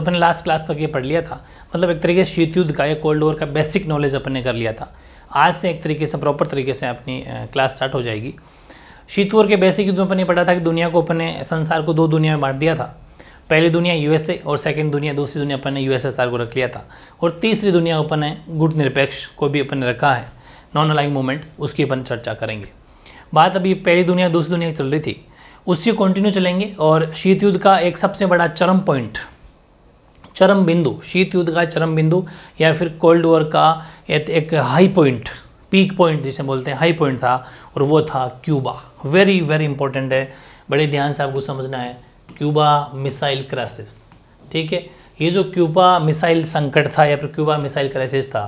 अपने last class तक ये पढ़ लिया था मतलब एक तरीके से शीत युद्ध का या कोल्ड वॉर का बेसिक नॉलेज अपन ने कर लिया था आज से एक तरीके से प्रॉपर तरीके से अपनी क्लास स्टार्ट हो जाएगी शीत वॉर के बेसिक युद्ध में अपन ने पढ़ा था कि दुनिया को अपने संसार को दो दुनिया में बांट दिया था पहली दुनिया यूएसए और सेकेंड दुनिया दूसरी दुनिया अपन ने यूएसएसआर को रख लिया था और तीसरी दुनिया अपन ने गुट निरपेक्ष को भी अपन ने रखा है नॉन अलाइंग मूवमेंट उसकी अपन चर्चा करेंगे बात अभी पहली दुनिया दूसरी दुनिया चल रही थी उससे कंटिन्यू चलेंगे और शीत युद्ध का एक सबसे बड़ा चरम पॉइंट चरम बिंदु शीत युद्ध का चरम बिंदु या फिर कोल्ड वॉर का एक, हाई पॉइंट पीक पॉइंट जिसे बोलते हैं हाई पॉइंट था और वो था क्यूबा वेरी वेरी इंपॉर्टेंट है बड़े ध्यान से आपको समझना है क्यूबा मिसाइल क्राइसिस ठीक है ये जो क्यूबा मिसाइल संकट था या फिर क्यूबा मिसाइल क्राइसिस था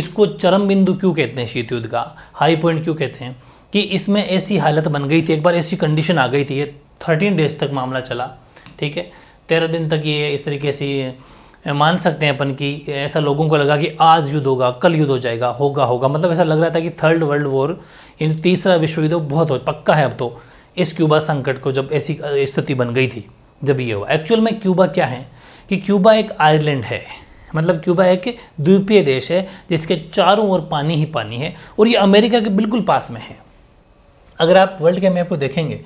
इसको चरम बिंदु क्यों कहते हैं शीत युद्ध का हाई पॉइंट क्यों कहते हैं कि इसमें ऐसी हालत बन गई थी एक बार ऐसी कंडीशन आ गई थी ये थर्टीन डेज तक मामला चला ठीक है तेरह दिन तक ये इस तरीके से मान सकते हैं अपन कि ऐसा लोगों को लगा कि आज युद्ध होगा कल युद्ध हो जाएगा होगा होगा मतलब ऐसा लग रहा था कि थर्ड वर्ल्ड वॉर यानी तीसरा विश्व युद्ध बहुत हो पक्का है अब तो इस क्यूबा संकट को जब ऐसी स्थिति बन गई थी जब ये हुआ एक्चुअल में क्यूबा क्या है कि क्यूबा एक आयरलैंड है मतलब क्यूबा एक द्वीपीय देश है जिसके चारों ओर पानी ही पानी है और ये अमेरिका के बिल्कुल पास में है अगर आप वर्ल्ड के मैप को देखेंगे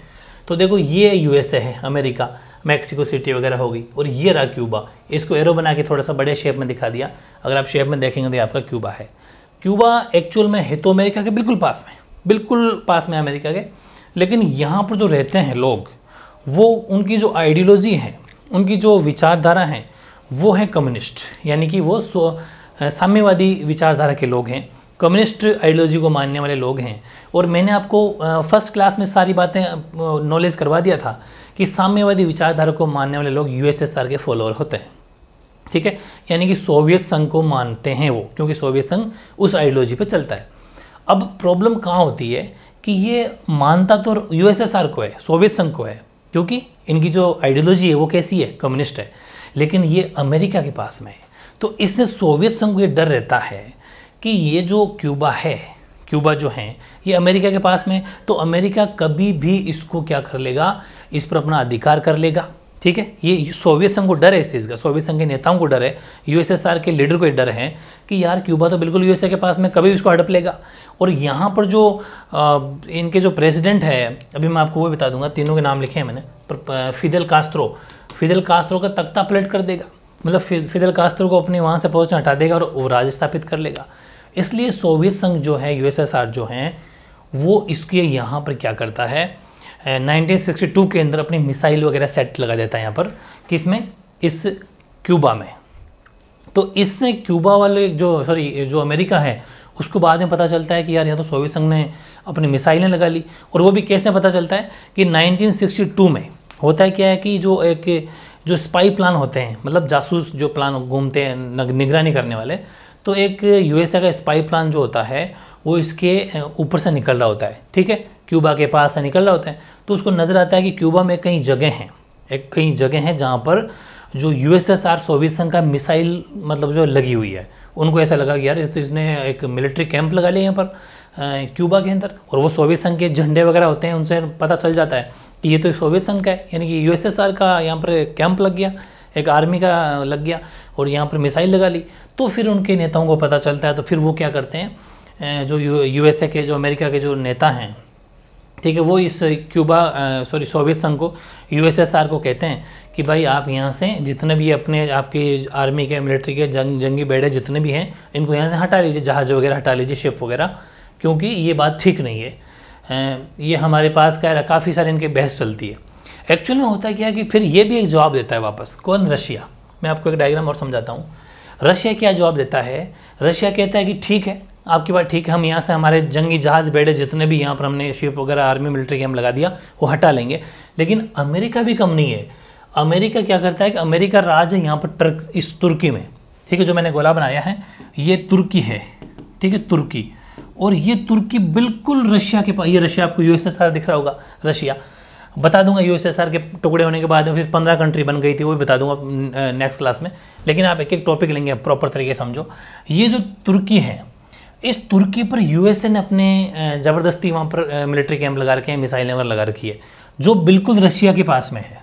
तो देखो ये यूएसए है अमेरिका मैक्सिको सिटी वगैरह होगी और ये रहा क्यूबा इसको एरो बना के थोड़ा सा बड़े शेप में दिखा दिया अगर आप शेप में देखेंगे तो ये आपका क्यूबा है क्यूबा एक्चुअल में है तो अमेरिका के बिल्कुल पास में बिल्कुल पास में अमेरिका के लेकिन यहाँ पर जो रहते हैं लोग वो उनकी जो आइडियोलॉजी है उनकी जो विचारधारा है वो है कम्युनिस्ट यानी कि वो साम्यवादी विचारधारा के लोग हैं कम्युनिस्ट आइडियोलॉजी को मानने वाले लोग हैं और मैंने आपको फर्स्ट क्लास में सारी बातें नॉलेज करवा दिया था कि साम्यवादी विचारधारा को मानने वाले लोग यूएसएसआर के फॉलोअर होते हैं ठीक है यानी कि सोवियत संघ को मानते हैं वो क्योंकि सोवियत संघ उस आइडियोलॉजी पर चलता है अब प्रॉब्लम कहाँ होती है कि ये मानता तो यूएसएसआर को है सोवियत संघ को है क्योंकि इनकी जो आइडियोलॉजी है वो कैसी है कम्युनिस्ट है लेकिन ये अमेरिका के पास में है तो इससे सोवियत संघ को ये डर रहता है कि ये जो क्यूबा है क्यूबा जो है ये अमेरिका के पास में तो अमेरिका कभी भी इसको क्या कर लेगा इस पर अपना अधिकार कर लेगा ठीक है ये सोवियत संघ को डर है इस चीज़ का सोवियत संघ के नेताओं को डर है यूएसएसआर के लीडर को डर है कि यार क्यूबा तो बिल्कुल यूएसए के पास में कभी उसको हड़प लेगा और यहाँ पर जो आ, इनके जो प्रेसिडेंट है अभी मैं आपको वो बता दूंगा तीनों के नाम लिखे हैं मैंने पर फिदल कास्त्रो फिदल कास्त्रो का तख्ता पलट कर देगा मतलब फिदल कास्त्रो को अपने वहाँ से पोस्ट हटा देगा और वो राज स्थापित कर लेगा इसलिए सोवियत संघ जो है यूएसएसआर जो हैं वो इसके यहाँ पर क्या करता है 1962 के अंदर अपनी मिसाइल वगैरह सेट लगा देता है यहाँ पर किस में इस क्यूबा में तो इससे क्यूबा वाले जो सॉरी जो अमेरिका है उसको बाद में पता चलता है कि यार यहाँ तो सोवियत संघ ने अपनी मिसाइलें लगा ली और वो भी कैसे पता चलता है कि 1962 में होता है क्या है कि जो एक जो स्पाई प्लान होते हैं मतलब जासूस जो प्लान घूमते हैं निगरानी करने वाले तो एक यूएसए का स्पाई प्लान जो होता है वो इसके ऊपर से निकल रहा होता है ठीक है क्यूबा के पास से निकल रहा होता है तो उसको नज़र आता है कि क्यूबा में कई जगह हैं एक कई जगह हैं जहाँ पर जो आर सोवियत संघ का मिसाइल मतलब जो लगी हुई है उनको ऐसा लगा कि यार तो इसने एक मिलिट्री कैंप लगा लिया यहाँ पर क्यूबा के अंदर और वो सोवियत संघ के झंडे वगैरह होते हैं उनसे पता चल जाता है कि ये तो सोवियत संघ का है यानी कि यू का यहाँ पर कैंप लग गया एक आर्मी का लग गया और यहाँ पर मिसाइल लगा ली तो फिर उनके नेताओं को पता चलता है तो फिर वो क्या करते हैं जो यूएसए के जो अमेरिका के जो नेता हैं ठीक है वो इस क्यूबा सॉरी सोवियत संघ को यूएसएसआर को कहते हैं कि भाई आप यहाँ से जितने भी अपने आपकी आर्मी के मिलिट्री के जंग जंगी बेड़े जितने भी हैं इनको यहाँ से हटा लीजिए जहाज़ वगैरह हटा लीजिए शिप वगैरह क्योंकि ये बात ठीक नहीं है ये हमारे पास कह है काफ़ी सारे इनके बहस चलती है एक्चुअल में होता क्या है कि फिर ये भी एक जवाब देता है वापस कौन रशिया मैं आपको एक डायग्राम और समझाता हूँ रशिया क्या जवाब देता है रशिया कहता है कि ठीक है आपकी बात ठीक है हम यहाँ से हमारे जंगी जहाज़ बेड़े जितने भी यहाँ पर हमने शिप वगैरह आर्मी मिलिट्री के हम लगा दिया वो हटा लेंगे लेकिन अमेरिका भी कम नहीं है अमेरिका क्या करता है कि अमेरिका राज है यहाँ पर टर्क इस तुर्की में ठीक है जो मैंने गोला बनाया है ये तुर्की है ठीक है तुर्की और ये तुर्की बिल्कुल रशिया के पास ये रशिया आपको यूएसएसआर दिख रहा होगा रशिया बता दूंगा यूएसएसआर के टुकड़े होने के बाद में फिर पंद्रह कंट्री बन गई थी वो भी बता दूंगा नेक्स्ट क्लास में लेकिन आप एक एक टॉपिक लेंगे प्रॉपर तरीके समझो ये जो तुर्की है इस तुर्की पर यूएसए ने अपने ज़बरदस्ती वहाँ पर मिलिट्री कैंप लगा रखे हैं मिसाइलें वगैरह लगा रखी है जो बिल्कुल रशिया के पास में है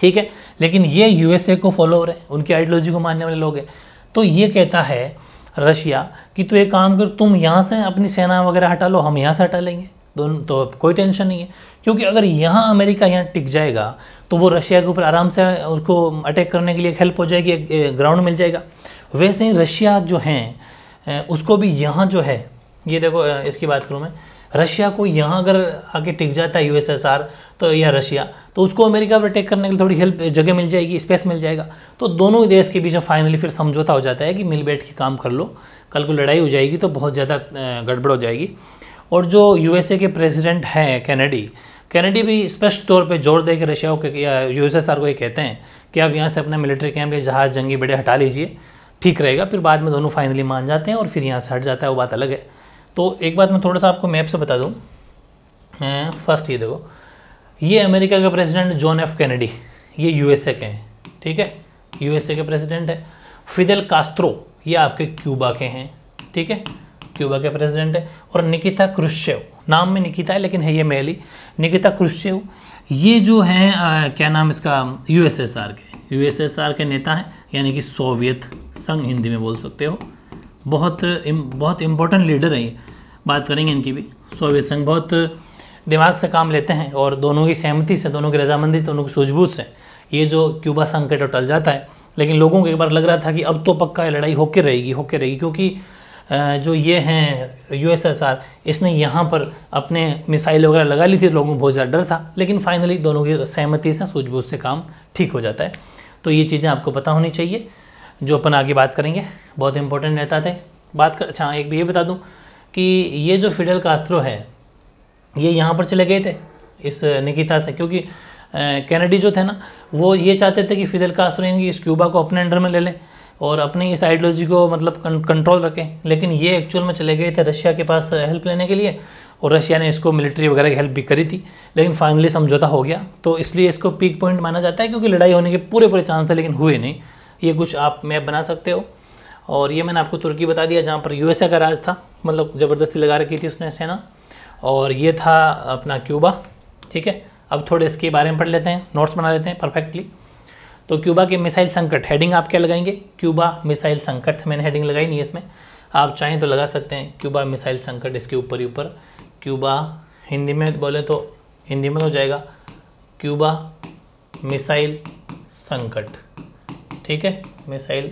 ठीक है लेकिन ये यूएसए को फॉलो हो रहे है उनकी आइडियोलॉजी को मानने वाले लोग हैं तो ये कहता है रशिया कि तू एक काम कर तुम यहाँ से अपनी सेना वगैरह हटा लो हम यहाँ से हटा लेंगे दोनों तो कोई टेंशन नहीं है क्योंकि अगर यहाँ अमेरिका यहाँ टिक जाएगा तो वो रशिया के ऊपर आराम से उसको अटैक करने के लिए हेल्प हो जाएगी ग्राउंड मिल जाएगा वैसे ही रशिया जो हैं उसको भी यहाँ जो है ये देखो इसकी बात करूँ मैं रशिया को यहाँ अगर आके टिक जाता है यू तो या रशिया तो उसको अमेरिका पर अटैक करने के लिए थोड़ी हेल्प जगह मिल जाएगी स्पेस मिल जाएगा तो दोनों देश के बीच में फाइनली फिर समझौता हो जाता है कि मिल बैठ के काम कर लो कल को लड़ाई हो जाएगी तो बहुत ज़्यादा गड़बड़ हो जाएगी और जो यू के प्रेसिडेंट हैं कैनेडी कैनेडी भी स्पष्ट तौर पर जोर दे के रशिया को या यू को ये कहते हैं कि आप यहाँ से अपना मिलिट्री कैंप या जहाज़ जंगी बड़े हटा लीजिए ठीक रहेगा फिर बाद में दोनों फाइनली मान जाते हैं और फिर यहाँ से हट जाता है वो बात अलग है तो एक बात मैं थोड़ा सा आपको मैप से बता दूँ फर्स्ट ये देखो ये अमेरिका के प्रेसिडेंट जॉन एफ कैनेडी ये यूएसए के हैं ठीक है यूएसए के प्रेसिडेंट है फिदल कास्त्रो ये आपके क्यूबा के हैं ठीक है क्यूबा के प्रेसिडेंट है और निकिता क्रुश्चेव नाम में निकिता है लेकिन है ये मेली निकिता क्रुश्चेव ये जो है आ, क्या नाम इसका यूएसएसआर के यूएसएसआर के नेता हैं यानी कि सोवियत संघ हिंदी में बोल सकते हो बहुत इम, बहुत इम्पोर्टेंट लीडर हैं बात करेंगे इनकी भी सोवियत संघ बहुत दिमाग से काम लेते हैं और दोनों की सहमति से दोनों की रजामंदी से दोनों की सूझबूझ से ये जो क्यूबा संकट टल जाता है लेकिन लोगों को एक बार लग रहा था कि अब तो पक्का लड़ाई होके रहेगी होके रहेगी क्योंकि जो ये हैं यूएसएसआर इसने यहाँ पर अपने मिसाइल वगैरह लगा ली थी लोगों को बहुत ज़्यादा डर था लेकिन फाइनली दोनों की सहमति से सूझबूझ से काम ठीक हो जाता है तो ये चीज़ें आपको पता होनी चाहिए जो अपन आगे बात करेंगे बहुत इंपॉर्टेंट रहता थे बात कर अच्छा एक भी ये बता दूँ कि ये जो फिडल कास्त्रो है ये यहाँ पर चले गए थे इस निकिता से क्योंकि कैनेडी जो थे ना वो ये चाहते थे कि फिडल कास्त्रो इनकी इस क्यूबा को अपने अंडर में ले लें और अपनी इस आइडियोलॉजी को मतलब कंट्रोल रखें लेकिन ये एक्चुअल में चले गए थे रशिया के पास हेल्प लेने के लिए और रशिया ने इसको मिलिट्री वगैरह की हेल्प भी करी थी लेकिन फाइनली समझौता हो गया तो इसलिए इसको पीक पॉइंट माना जाता है क्योंकि लड़ाई होने के पूरे पूरे चांस थे लेकिन हुए नहीं ये कुछ आप मैप बना सकते हो और ये मैंने आपको तुर्की बता दिया जहाँ पर यूएसए का राज था मतलब ज़बरदस्ती लगा रखी थी उसने सेना और ये था अपना क्यूबा ठीक है अब थोड़े इसके बारे में पढ़ लेते हैं नोट्स बना लेते हैं परफेक्टली तो क्यूबा के मिसाइल संकट हेडिंग आप क्या लगाएंगे क्यूबा मिसाइल संकट मैंने हेडिंग लगाई नहीं इसमें आप चाहें तो लगा सकते हैं क्यूबा मिसाइल संकट इसके ऊपर ही ऊपर क्यूबा हिंदी में बोले तो हिंदी में हो जाएगा क्यूबा मिसाइल संकट ठीक है मिसाइल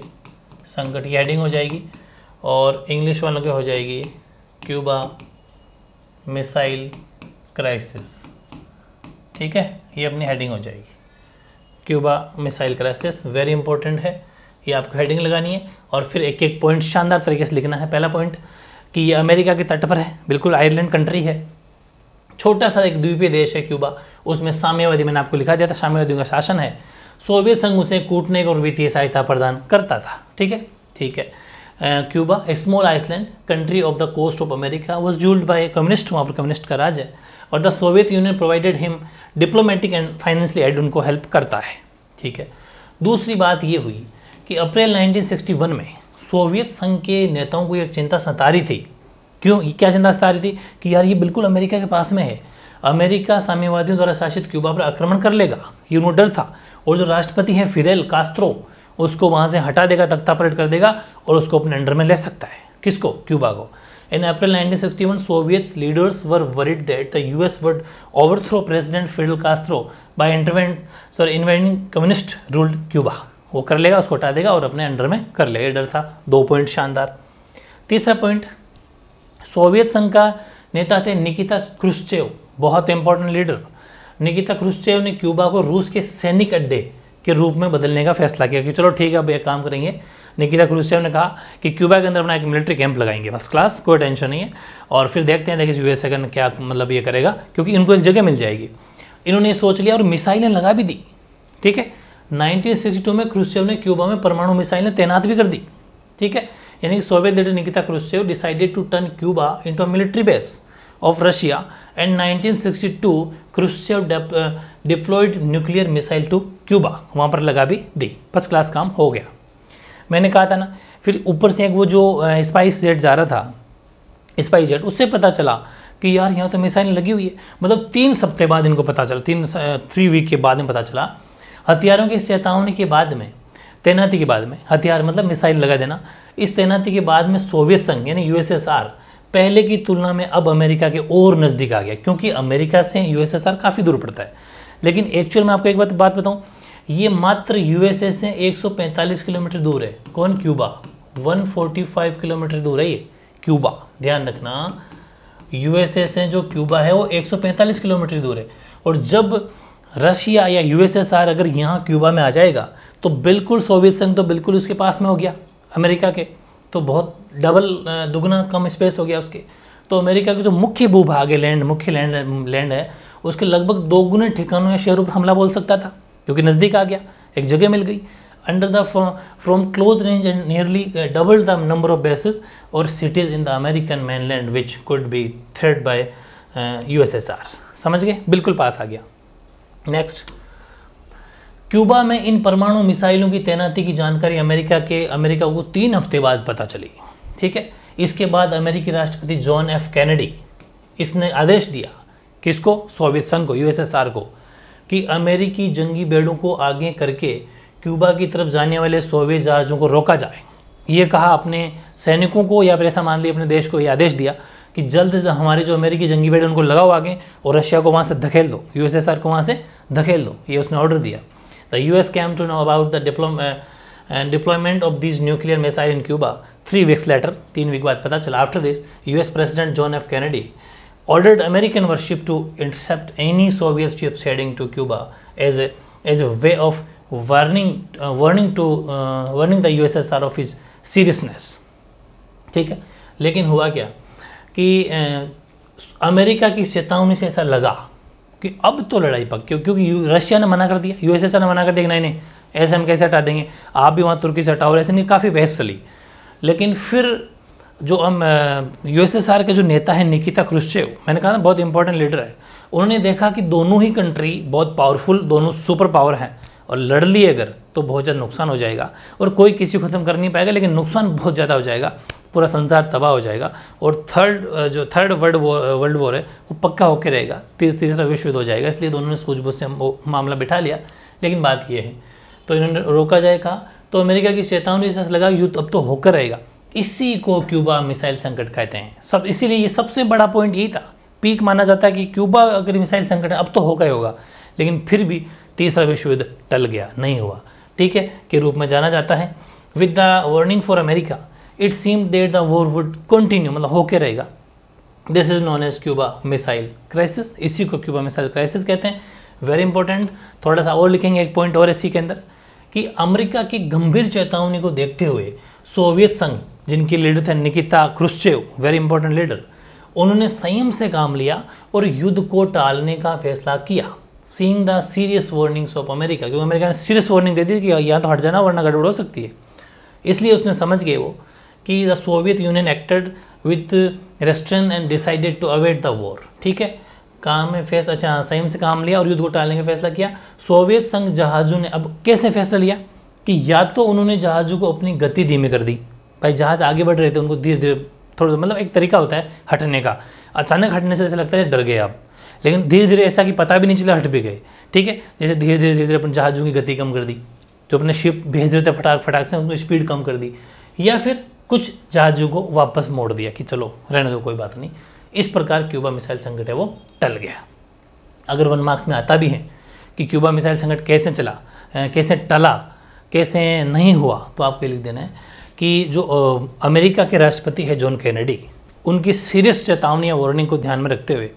संकट की हेडिंग हो जाएगी और इंग्लिश वालों की हो जाएगी क्यूबा मिसाइल क्राइसिस ठीक है ये अपनी हेडिंग हो जाएगी Cuba missile crisis very important है ये आपको हेडिंग लगानी है और फिर एक एक पॉइंट शानदार तरीके से लिखना है पहला पॉइंट कि ये अमेरिका के तट पर है बिल्कुल आयरलैंड कंट्री है छोटा सा एक द्वीपीय देश है क्यूबा उसमें साम्यवादी मैंने आपको लिखा दिया था साम्यवादियों का शासन है सोवियत संघ उसे कूटने और वित्तीय सहायता प्रदान करता था ठीक है ठीक है Cuba small island country off the coast of America was ruled by communist वहाँ पर कम्युनिस्ट का राज है और the Soviet Union provided him diplomatic and financially aid उनको हेल्प करता है ठीक है दूसरी बात ये हुई कि अप्रैल 1961 में सोवियत संघ के नेताओं को यह चिंता सता रही थी क्यों क्या चिंता सता रही थी कि यार ये बिल्कुल अमेरिका के पास में है अमेरिका साम्यवादियों द्वारा शासित क्यूबा पर आक्रमण कर लेगा ये उन्होंने डर था और जो राष्ट्रपति हैं फिदेल कास्त्रो उसको वहाँ से हटा देगा तख्ता पलट कर देगा और उसको अपने अंडर में ले सकता है किसको क्यूबा को in April 1961, Soviet leaders were worried that the US would overthrow President Fidel Castro by intervene sorry invading communist ruled Cuba वो कर लेगा उसको हटा देगा और अपने अंडर में कर लेगा डर था दो पॉइंट शानदार तीसरा पॉइंट सोवियत संघ का नेता थे निकिता क्रुश्चेव बहुत इंपॉर्टेंट लीडर निकिता क्रुश्चेव ने क्यूबा को रूस के सैनिक अड्डे के रूप में बदलने का फैसला किया कि चलो ठीक है अब एक काम करेंगे निकिता क्रूसेव ने कहा कि क्यूबा के अंदर अपना एक मिलिट्री कैंप लगाएंगे फर्स्ट क्लास कोई टेंशन नहीं है और फिर देखते हैं देखिए यूएसए का क्या मतलब ये करेगा क्योंकि इनको एक जगह मिल जाएगी इन्होंने ये सोच लिया और मिसाइलें लगा भी दी ठीक है 1962 में क्रूसेव ने क्यूबा में परमाणु मिसाइलें तैनात भी कर दी ठीक है यानी कि Soviet leader Nikita Khrushchev decided to turn Cuba into military base of Russia and 1962 Khrushchev deployed nuclear missile to Cuba वहाँ पर लगा भी दी फर्स्ट क्लास काम हो गया मैंने कहा था ना फिर ऊपर से एक वो जो स्पाइस uh, जेट जा रहा था स्पाइस जेट उससे पता चला कि यार यहाँ तो मिसाइल लगी हुई है मतलब तीन सप्ते बाद इनको पता चला तीन थ्री uh, वीक के बाद में पता चला हथियारों की चेतावनी के बाद में तैनाती के बाद में हथियार मतलब मिसाइल लगा देना इस तैनाती के बाद में सोवियत संघ यानी यूएसएसआर पहले की तुलना में अब अमेरिका के और नज़दीक आ गया क्योंकि अमेरिका से यूएसएसआर काफ़ी दूर पड़ता है लेकिन एक्चुअल में आपको एक बात बात बताऊँ ये मात्र यूएसए से 145 किलोमीटर दूर है कौन क्यूबा 145 किलोमीटर दूर है ये क्यूबा ध्यान रखना यूएसए से जो क्यूबा है वो 145 किलोमीटर दूर है और जब रशिया या यूएसएसआर अगर यहाँ क्यूबा में आ जाएगा तो बिल्कुल सोवियत संघ तो बिल्कुल उसके पास में हो गया अमेरिका के तो बहुत डबल दुगना कम स्पेस हो गया उसके तो अमेरिका के जो मुख्य भूभाग है लैंड मुख्य लैंड लैंड है उसके लगभग दोगुने ठिकानों या शहरों पर हमला बोल सकता था क्योंकि नज़दीक आ गया एक जगह मिल गई under the from close range and nearly double the number of bases और cities in the American mainland which could be threatened by you समझ गए बिल्कुल पास आ गया नेक्स्ट क्यूबा में इन परमाणु मिसाइलों की तैनाती की जानकारी अमेरिका के अमेरिका को तीन हफ्ते बाद पता चली ठीक है इसके बाद अमेरिकी राष्ट्रपति जॉन एफ कैनेडी इसने आदेश दिया किसको सोवियत संघ को यूएसएसआर को कि अमेरिकी जंगी बेड़ों को आगे करके क्यूबा की तरफ जाने वाले सोवियत जहाज़ों को रोका जाए ये कहा अपने सैनिकों को या फिर ऐसा मान लिया अपने देश को ये आदेश दिया कि जल्द से हमारे जो अमेरिकी जंगी बेड़े उनको लगाओ आगे और रशिया को वहाँ से धकेल दो यूएसएसआर को वहाँ से धकेल दो ये उसने ऑर्डर दिया The US came to know about the diplom uh, and deployment of these nuclear missile in Cuba three weeks later. तीन week baad pata chala after this, US President John F. Kennedy ordered American warship to intercept any Soviet ships heading to Cuba as a as a way of warning uh, warning to uh, warning the USSR of his seriousness. theek hai lekin hua kya ki uh, America की चेतावनी से ऐसा लगा कि अब तो लड़ाई पक क्यों क्योंकि रशिया ने मना कर दिया यूएसएसआर ने मना कर दिया नहीं नहीं ऐसे हम कैसे हटा देंगे आप भी वहाँ तुर्की से हटाओ ऐसे नहीं काफ़ी बहस चली लेकिन फिर जो हम यूएसएसआर के जो नेता हैं निकिता क्रुश्चेव मैंने कहा ना बहुत इंपॉर्टेंट लीडर है उन्होंने देखा कि दोनों ही कंट्री बहुत पावरफुल दोनों सुपर पावर हैं और लड़ ली अगर तो बहुत ज़्यादा नुकसान हो जाएगा और कोई किसी को ख़त्म कर नहीं पाएगा लेकिन नुकसान बहुत ज़्यादा हो जाएगा पूरा संसार तबाह हो जाएगा और थर्ड जो थर्ड वर्ल्ड वर्ल्ड वॉर है वो पक्का होकर रहेगा तीसरा विश्व युद्ध हो जाएगा इसलिए दोनों ने सूझबूझ से मामला बिठा लिया लेकिन बात यह है तो इन्होंने रोका जाए कहा तो अमेरिका की चेतावनी से लगा युद्ध अब तो होकर रहेगा इसी को क्यूबा मिसाइल संकट कहते हैं सब इसीलिए ये सबसे बड़ा पॉइंट यही था पीक माना जाता है कि क्यूबा अगर मिसाइल संकट अब तो होगा ही होगा लेकिन फिर भी तीसरा विश्व युद्ध टल गया नहीं हुआ ठीक है के रूप में जाना जाता है with the warning for America it seem that the war would continue मतलब होके रहेगा this is known as Cuba missile crisis इसी को क्यूबा मिसाइल क्राइसिस कहते हैं वेरी इंपॉर्टेंट थोड़ा सा और लिखेंगे एक पॉइंट और इसी के अंदर कि अमेरिका की गंभीर चेतावनी को देखते हुए सोवियत संघ जिनके लीडर थे Nikita Khrushchev very important leader उन्होंने संयम से काम लिया और युद्ध को टालने का फैसला किया seeing the serious warnings of America क्योंकि अमेरिका ने सीरियस वार्निंग दे दी कि यहाँ तो हट जाना वरना गड़बड़ हो सकती है इसलिए उसने समझ गए वो कि the Soviet Union acted with restraint and decided to avert the war ठीक है काम में फैसला अच्छा हाँ, सही से काम लिया और युद्ध को टालने का फैसला किया सोवियत संघ जहाज़ों ने अब कैसे फैसला लिया कि या तो उन्होंने जहाज़ों को अपनी गति धीमी कर दी भाई जहाज़ आगे बढ़ रहे थे उनको धीरे धीरे थोड़ा मतलब एक तरीका होता है हटने का अचानक हटने से ऐसा लगता है डर गए आप लेकिन धीरे धीरे ऐसा कि पता भी नहीं चला हट भी गए ठीक है जैसे धीरे धीरे धीरे धीरे अपने जहाज़ों की गति कम कर दी जो अपने शिप भेज रहे थे फटाक फटाक से उनको स्पीड कम कर दी या फिर कुछ जहाज़ों को वापस मोड़ दिया कि चलो रहने दो कोई बात नहीं इस प्रकार क्यूबा मिसाइल संकट है वो टल गया अगर वन मार्क्स में आता भी है कि क्यूबा मिसाइल संकट कैसे चला कैसे टला कैसे नहीं हुआ तो आपको लिख देना है कि जो अमेरिका के राष्ट्रपति है जॉन कैनेडी उनकी सीरियस चेतावनी या वार्निंग को ध्यान में रखते हुए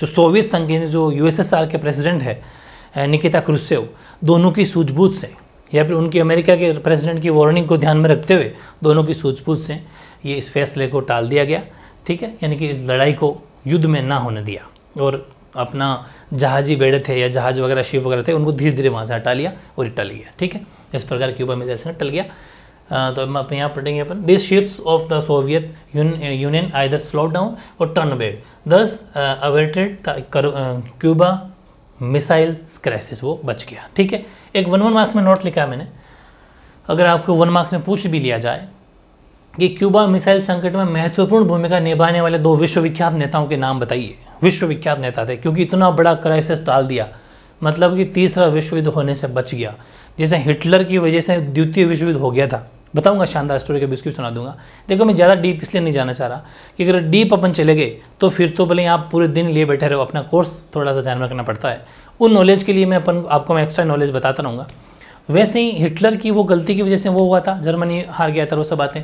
जो सोवियत संघ के जो यूएसएसआर के प्रेसिडेंट है निकिता क्रुसेव दोनों की सूझबूझ से या फिर उनकी अमेरिका के प्रेसिडेंट की वार्निंग को ध्यान में रखते हुए दोनों की सूझबूझ से ये इस फैसले को टाल दिया गया ठीक है यानी कि लड़ाई को युद्ध में ना होने दिया और अपना जहाजी बेड़े थे या जहाज वगैरह शिप वगैरह थे उनको धीरे धीरे वहाँ से हटा लिया और टल गया ठीक है इस प्रकार क्यूबा मिसाइल जैसे टल गया तो हम अपने यहाँ पढ़ेंगे अपन this ships of the Soviet Union either slow down और turn back thus averted Cuba missile crisis वो बच गया ठीक है एक वन वन मार्क्स में नोट लिखा है मैंने अगर आपको वन मार्क्स में पूछ भी लिया जाए कि क्यूबा मिसाइल संकट में महत्वपूर्ण भूमिका निभाने वाले दो विश्वविख्यात नेताओं के नाम बताइए विश्वविख्यात नेता थे क्योंकि इतना बड़ा क्राइसिस डाल दिया मतलब कि तीसरा विश्व युद्ध होने से बच गया जैसे हिटलर की वजह से द्वितीय विश्व युद्ध हो गया था बताऊंगा शानदार स्टोरी के बिस्किट सुना दूंगा देखो मैं ज़्यादा डीप इसलिए नहीं जाना चाह रहा कि अगर डीप अपन चले गए तो फिर तो भले आप पूरे दिन लिए बैठे रहो अपना कोर्स थोड़ा सा ध्यान रखना पड़ता है उन नॉलेज के लिए मैं अपन आपको मैं एक्स्ट्रा नॉलेज बताता रहूँगा वैसे ही हिटलर की वो गलती की वजह से वो हुआ था जर्मनी हार गया था वो सब बातें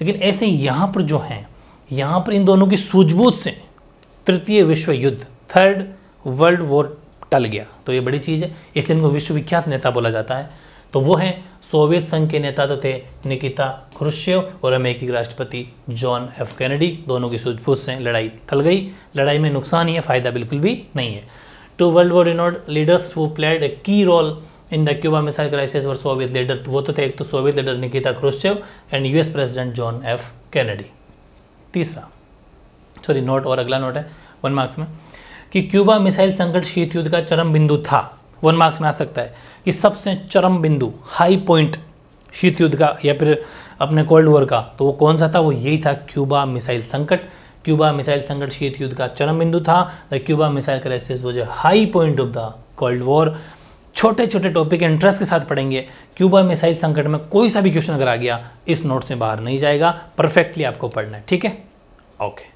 लेकिन ऐसे यहाँ पर जो हैं यहाँ पर इन दोनों की सूझबूझ से तृतीय विश्व युद्ध थर्ड वर्ल्ड वॉर टल गया तो ये बड़ी चीज़ है इसलिए इनको विश्वविख्यात नेता बोला जाता है तो वो हैं सोवियत संघ के नेता तो थे निकिता खुरुश्यव और अमेरिकी राष्ट्रपति जॉन एफ कैनेडी दोनों की सूझबूझ से लड़ाई टल गई लड़ाई में नुकसान ही है फ़ायदा बिल्कुल भी नहीं है two world war you note leaders who played a key role in the Cuba missile crisis were Soviet leader वो तो थे एक तो Soviet leader Nikita Khrushchev and US president John F Kennedy तीसरा सॉरी नोट और अगला नोट है one marks में कि क्यूबा मिसाइल संकट शीत युद्ध का चरम बिंदु था वन मार्क्स में आ सकता है कि सबसे चरम बिंदु हाई पॉइंट शीत युद्ध का या फिर अपने कोल्ड वॉर का तो वो कौन सा था वो यही था क्यूबा मिसाइल संकट क्यूबा मिसाइल संघर्ष शीत युद्ध का चरम बिंदु था the Cuba missile crisis was a high point of the cold war छोटे छोटे टॉपिक इंटरेस्ट के साथ पढ़ेंगे क्यूबा मिसाइल संकट में कोई सा भी क्वेश्चन अगर आ गया इस नोट से बाहर नहीं जाएगा परफेक्टली आपको पढ़ना है ठीक है ओके